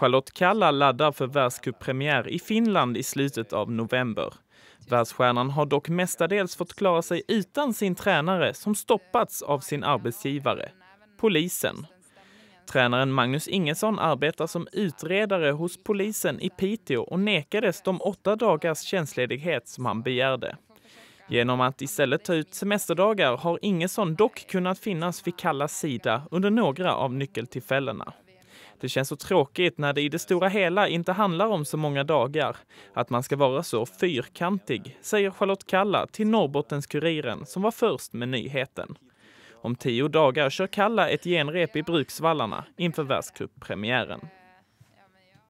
Charlotte Kalla laddar för världscuppremiär i Finland i slutet av november. Världsstjärnan har dock mestadels fått klara sig utan sin tränare som stoppats av sin arbetsgivare, polisen. Tränaren Magnus Ingesson arbetar som utredare hos polisen i Piteå och nekades de åtta dagars tjänstledighet som han begärde. Genom att istället ta ut semesterdagar har Ingesson dock kunnat finnas vid Kallas sida under några av nyckeltillfällena. Det känns så tråkigt när det i det stora hela inte handlar om så många dagar. Att man ska vara så fyrkantig, säger Charlotte Kalla till Norrbottens-Kuriren som var först med nyheten. Om tio dagar kör Kalla ett genrep i Bruksvallarna inför världscuppremiären.